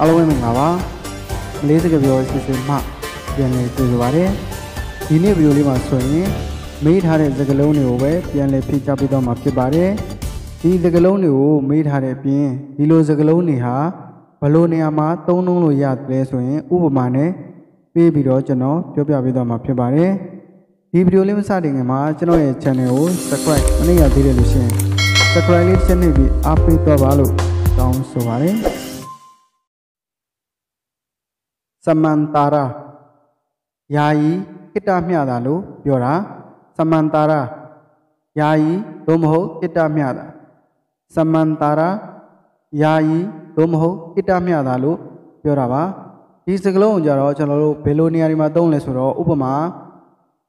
အားလုံးပဲမင်္ဂလာပါမလေးစကားပြောစစ်စစ်မှပြန်လည်တွေ့ကြပါရစေဒီနေ့ဗီဒီယိုလေးမှာဆိုရင်မေးထားတဲ့စကားလုံးတွေကိုပဲပြန်လည်ဖြည့်ချပေးတော့မှာဖြစ်ပါတယ်ဒီစကားလုံးတွေကိုမေးထားတဲ့အပြင်ဒီလိုစကားလုံးတွေဟာဘယ်လိုနေရာမှာသုံးလုံးလို့ရတယ်ဆိုရင်ဥပမာနဲ့ပေးပြီးတော့ကျွန်တော်ပြောပြပေးတော့မှာဖြစ်ပါတယ်ဒီဗီဒီယိုလေးမစတင်ခင်မှာကျွန်တော်ရဲ့ channel ကို subscribe မနှိပ်ရသေးတယ်လို့ရှင် subscribe လေးတစ်ချက်နှိပ်ပြီးအားပေးတော့ပါလို့တောင်းဆိုပါတယ်မန္တာရယာယီကိတ္တမျှတာလို့ပြောတာသမန္တာရယာယီသို့မဟုတ်ကိတ္တမျှတာသမန္တာရယာယီသို့မဟုတ်ကိတ္တမျှတာလို့ပြောတာပါဒီစကားလုံးကိုကြတော့ကျွန်တော်တို့ဘယ်လိုနေရာတွေမှာသုံးလဲဆိုတော့ဥပမာ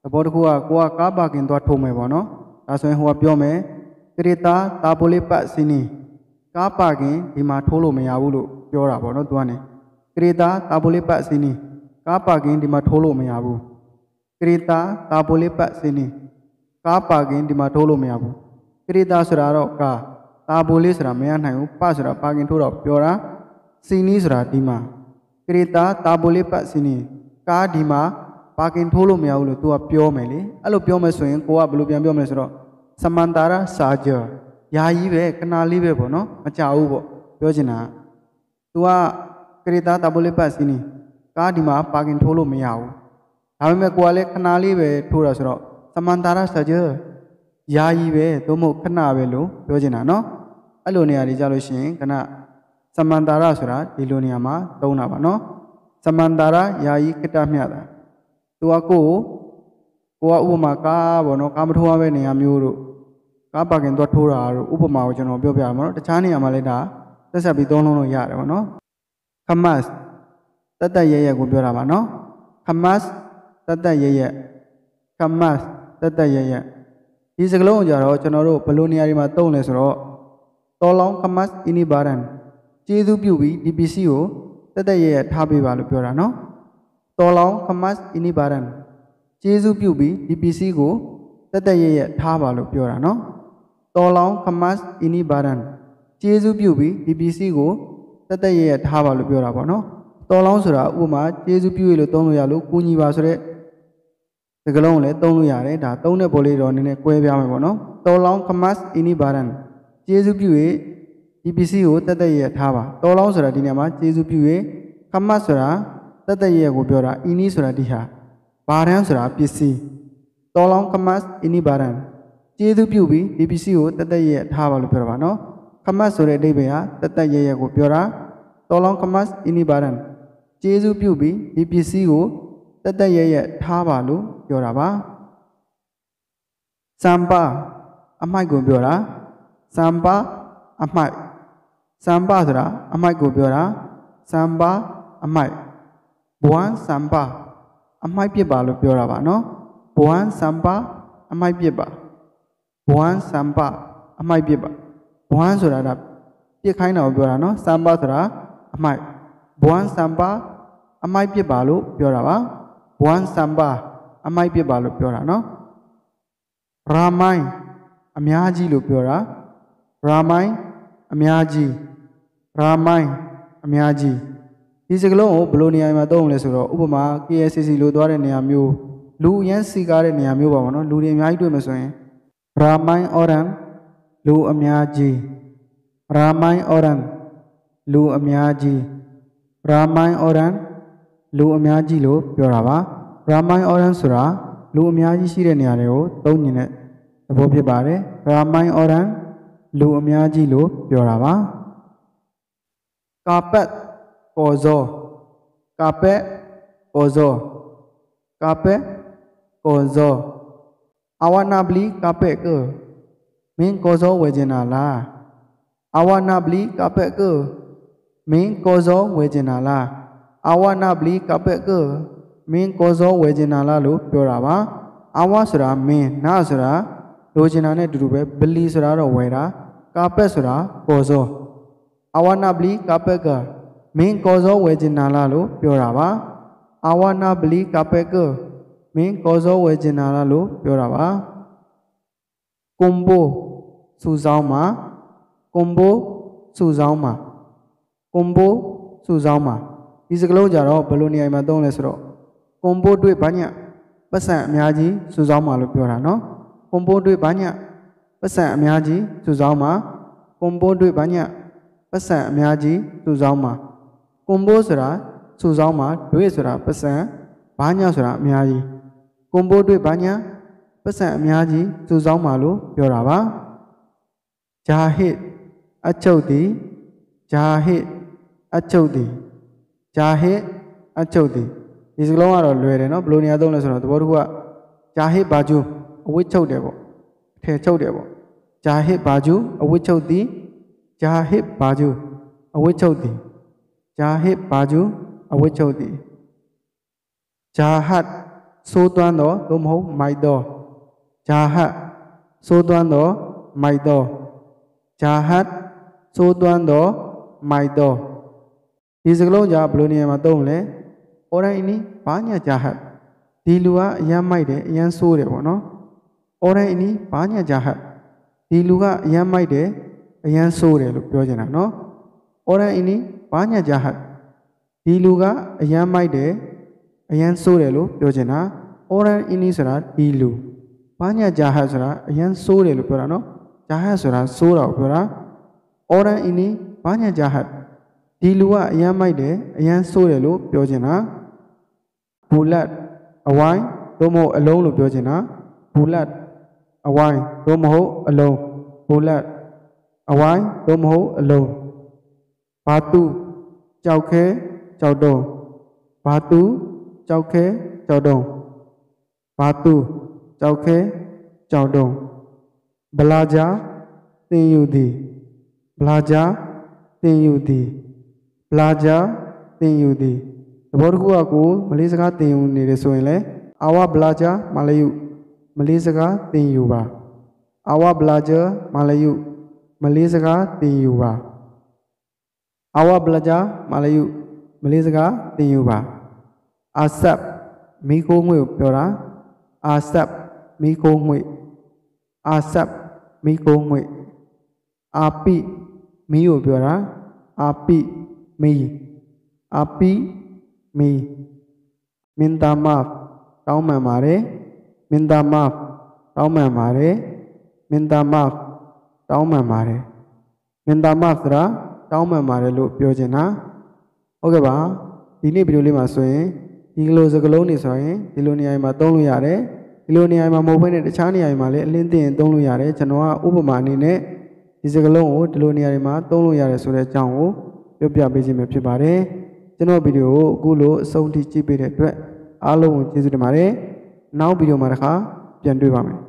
သဘောတစ်ခုကကိုကကားပါကင်သွားထုံမယ်ပေါ့နော်ဒါဆိုရင်ဟိုကပြောမယ်ကရတာတာပိုလီပတ်စင်းနီကားပါကင်ဒီမှာထိုးလို့မရဘူးလို့ပြောတာပေါ့နော်သူကလည်းကရေတာတာပိုလေးပတ်အစင်းနီကားပါကင်ဒီမှာထိုးလို့မရဘူးကရေတာတာပိုလေးပတ်အစင်းနီကားပါကင်ဒီမှာထိုးလို့မရဘူးကရေတာဆိုတာတော့ကားတာပိုလေးဆိုတာမရနိုင်ဘူးပဆိုတာပါကင်ထိုးတော့ပြောတာစီနီဆိုတာဒီမှာကရေတာတာပိုလေးပတ်အစင်းနီကားဒီမှာပါကင်ထိုးလို့မရဘူးလို့ तू ကပြောမယ်လေအဲ့လိုပြောမယ်ဆိုရင်ကိုကဘယ်လိုပြန်ပြောမလဲဆိုတော့စမန္တာရာစာဂျာယာကြီးပဲခဏလေးပဲပေါ့နော်မကြဘူးပေါ့ပြောချင်တာ तू ကကရီတာတဘိုလေးပတ်စီးနေကားဒီမှာပါကင်ထိုးလို့မရဘူးဒါပေမဲ့ကိုကလည်းခဏလေးပဲထိုးတာဆိုတော့သမန္တာရဆာဂျာယာယီပဲသို့မဟုတ်ခဏပဲလို့ပြောချင်တာနော်အဲ့လိုနေရာတွေကြလို့ရှိရင်ခဏသမန္တာရဆိုတာဒီလိုနေရာမှာသုံးတာပါနော်သမန္တာရယာယီခတ္တမြတာသူကကိုကိုကဥပမာကားပေါ့နော်ကားမထိုးရပဲနေရာမျိုးတို့ကားပါကင်သွားထိုးတာတို့ဥပမာကိုကျွန်တော်ပြောပြရမှာနော်တခြားနေရာမှာလည်းဒါသက်ဆက်ပြီးသုံးလုံးလို့ရတယ်ပေါ့နော်ခမတ်တတ်တရရကိုပြောတာပါနော်ခမတ်တတ်တရရခမတ်တတ်တရရဒီစကလုံးကြတော့ကျွန်တော်တို့ဘယ်လိုနေရာတွေမှာတုံးလဲဆိုတော့တော်လောင်းခမတ်အင်းနီဘာရန်ကျေးဇူးပြုပြီးဒီပစ္စည်းကိုတတ်တရရထားပေးပါလို့ပြောတာနော်တော်လောင်းခမတ်အင်းနီဘာရန်ကျေးဇူးပြုပြီးဒီပစ္စည်းကိုတတ်တရရထားပါလို့ပြောတာနော်တော်လောင်းခမတ်အင်းနီဘာရန်ကျေးဇူးပြုပြီးဒီပစ္စည်းကိုတက်တက်ရရထားပါလို့ပြောတာပေါ့နော်တော်လောင်းဆိုတာဥပမာကျေးဇူးပြုရလို့သုံးလို့ရလို့ကူညီပါဆိုတဲ့ဒီကလုံးကိုလည်းသုံးလို့ရတယ်ဒါသုံးတဲ့ပေါ်လေးတော့နည်းနည်းကွဲပြားမယ်ပေါ့နော်တော်လောင်းကမတ်အင်းနီဘာရန်ကျေးဇူးပြုရဒီပစ္စည်းကိုတက်တက်ရရထားပါတော်လောင်းဆိုတာဒီနေရာမှာကျေးဇူးပြုရကမတ်ဆိုတာတက်တက်ရရကိုပြောတာအင်းနီဆိုတာဒီဟာဘာရန်ဆိုတာပစ္စည်းတော်လောင်းကမတ်အင်းနီဘာရန်ကျေးဇူးပြုပြီးဒီပစ္စည်းကိုတက်တက်ရရထားပါလို့ပြောတာပါနော်မတ်ဆိုတဲ့အဓိပ္ပာယ်ဟာတသက်ရရကိုပြောတာတောလောင်ခမတ်အနိဘာရန်ကျေးဇူးပြုပြီးဒီပစ္စည်းကိုတသက်ရရထားပါလို့ပြောတာပါစံပါအမိုက်ကိုပြောတာစံပါအမိုက်စံပါဆိုတာအမိုက်ကိုပြောတာစံပါအမိုက်ဘဝန်စံပါအမိုက်ပြစ်ပါလို့ပြောတာပါနော်ဘဝန်စံပါအမိုက်ပြစ်ပါဘဝန်စံပါအမိုက်ပြစ်ပါဘွမ်းဆိုတာကပြစ်ခိုင်းတာကိုပြောတာနော်စံပါဆိုတာအမိုက်ဘွမ်းစံပါအမိုက်ပြစ်ပါလို့ပြောတာပါဘွမ်းစံပါအမိုက်ပြစ်ပါလို့ပြောတာနော်ရာမိုင်းအများကြီးလို့ပြောတာရာမိုင်းအများကြီးရာမိုင်းအများကြီးဒီစကလုံးကိုဘယ်လိုနေရာမှာသုံးမလဲဆိုတော့ဥပမာ KSCC လို့သွားတဲ့နေရာမျိုးလူအရန်စီကားတဲ့နေရာမျိုးပါဘောနော်လူတွေအများကြီးတွေ့မှာဆိုရင်ရာမိုင်းအော်ရန်လူအများကြီးရာမိုင်းအော်ရန်လူအများကြီးရာမိုင်းအော်ရန်လူအများကြီးလို့ပြောတာပါရာမိုင်းအော်ရန်ဆိုတာလူအများကြီးရှိတဲ့နေရာတွေကိုသုံးညင်တဲ့သဘောဖြစ်ပါတယ်ရာမိုင်းအော်ရန်လူအများကြီးလို့ပြောတာပါကာပတ်ပေါ်ဇောကာပက်ပေါ်ဇောကာပက်ပေါ်ဇောအဝနာဘလီကာပက်ကမင်းကောစောဝယ်ကျင်တာလားအဝနာပလီကပက်ကမင်းကောစောဝယ်ကျင်တာလားအဝနာပလီကပက်ကမင်းကောစောဝယ်ကျင်တာလားလို့ပြောတာပါအဝဆိုတာမင်းနာဆိုတာလိုချင်တာနဲ့အတူတူပဲပလီဆိုတာတော့ဝယ်တာကပက်ဆိုတာကောစောအဝနာပလီကပက်ကမင်းကောစောဝယ်ကျင်တာလားလို့ပြောတာပါအဝနာပလီကပက်ကမင်းကောစောဝယ်ကျင်တာလားလို့ပြောတာပါကွန်ဘိုစုဆောင်းမှာကွန်ဘိုစုဆောင်းမှာကွန်ဘိုစုဆောင်းမှာဒီစကလုံးကြတော့ဘယ်လိုနေရာမှာသုံးလဲဆိုတော့ကွန်ဘိုတွေ့ဘာညပတ်စံအများကြီးစုဆောင်းမှာလို့ပြောတာနော်ကွန်ဘိုတွေ့ဘာညပတ်စံအများကြီးစုဆောင်းမှာကွန်ဘိုတွေ့ဘာညပတ်စံအများကြီးစုဆောင်းမှာကွန်ဘိုဆိုတာစုဆောင်းမှာတွေ့ဆိုတာပတ်စံဘာညဆိုတာအများကြီးကွန်ဘိုတွေ့ဘာညပတ်စံအများကြီးစုဆောင်းမှာလို့ပြောတာပါဂျာဟစ်အချုပ်သည်ဂျာဟစ်အချုပ်သည်ဂျာဟစ်အချုပ်သည်ဒီစကလုံးကတော့လွယ်တယ်နော်ဘယ်လိုနေရာသုံးလဲဆိုတော့သဘောတူကဂျာဟစ်ဘာဂျူအဝိချုပ်တယ်ပေါ့အထယ်ချုပ်တယ်ပေါ့ဂျာဟစ်ဘာဂျူအဝိချုပ်သည်ဂျာဟစ်ဘာဂျူအဝိချုပ်သည်ဂျာဟစ်ဘာဂျူအဝိချုပ်သည်ဂျာဟတ်ဆိုးသွမ်းသောသို့မဟုတ်မိုက်သောဂျာဟတ်ဆိုးသွမ်းသောမိုက်သောဂျာဟတ်ဆိုးသွမ်းသောမိုက်သောဒီစကလုံးကြာဘလိုနေရာမှာသုံးလဲအော်ရိုင်းနီဘာညာဂျာဟတ်ဒီလူကအယမ်းမိုက်တယ်အယမ်းဆိုးတယ်ပေါ့နော်အော်ရိုင်းနီဘာညာဂျာဟတ်ဒီလူကအယမ်းမိုက်တယ်အယမ်းဆိုးတယ်လို့ပြောချင်တာနော်အော်ရိုင်းနီဘာညာဂျာဟတ်ဒီလူကအယမ်းမိုက်တယ်အယမ်းဆိုးတယ်လို့ပြောချင်တာအော်ရိုင်းနီဆိုတာဒီလူဘာညာဂျာဟတ်ဆိုတာအယမ်းဆိုးတယ်လို့ပြောတာနော် jahat ဆိုတာစိုးတော့ပြောတာ order ini ဘာညာ jahat ဒီလူကအရန်မိုက်တယ်အရန်စိုးတယ်လို့ပြောချင်တာဘူလတ်အဝိုင်းသို့မဟုတ်အလုံးလို့ပြောချင်တာဘူလတ်အဝိုင်းသို့မဟုတ်အလုံးဘူလတ်အဝိုင်းသို့မဟုတ်အလုံးဘာတူကြောက်ခဲကြောက်တုံးဘာတူကြောက်ခဲကြောက်တုံးဘာတူကြောက်ခဲကြောက်တုံးဘလာကြသင်ယူသည်ဘလာကြသင်ယူသည်ဘလာကြသင်ယူသည်သဘောတကူကကိုမလေးစကားသင်ယူနေရဆိုရင်လေအဝဘလာကြမလေးယူမလေးစကားသင်ယူပါအဝဘလာကြမလေးယူမလေးစကားသင်ယူပါအဝဘလာကြမလေးယူမလေးစကားသင်ယူပါအာဆပ်မိကိုငွေပြောတာအာဆပ်မိကိုငွေအာဆပ်မီးကိုငွေအာပိမီးကိုပြောတာအာပိမီးအာပိမီးမင်တာမတောင်းပန်ပါတယ်မင်တာမတောင်းပန်ပါတယ်မင်တာမတောင်းပန်ပါတယ်မင်တာမဆိုတာတောင်းပန်ပါတယ်လို့ပြောချင်တာဟုတ်ကဲ့ပါဒီနေ့ဗီဒီယိုလေးမှာဆိုရင်ဒီလိုစကားလုံးနေဆိုရင်ဒီလိုနေရာမှာသုံးလို့ရတယ်ဒီလိုနေရာမှာမဟုတ်ဘဲနဲ့တခြားနေရာမှာလည်းအလင်းသင်သုံးလို့ရတယ်ကျွန်တော်ကဥပမာအနေနဲ့ဒီစကလုံးကိုဒီလိုနေရာတွေမှာသုံးလို့ရတယ်ဆိုတဲ့အကြောင်းကိုပြောပြပေးခြင်းပဲဖြစ်ပါတယ်ကျွန်တော်ဗီဒီယိုကိုအခုလိုအဆုံးထိကြည့်ပေးတဲ့အတွက်အားလုံးကိုကျေးဇူးတင်ပါတယ်နောက်ဗီဒီယိုမှာတစ်ခါပြန်တွေ့ပါမယ်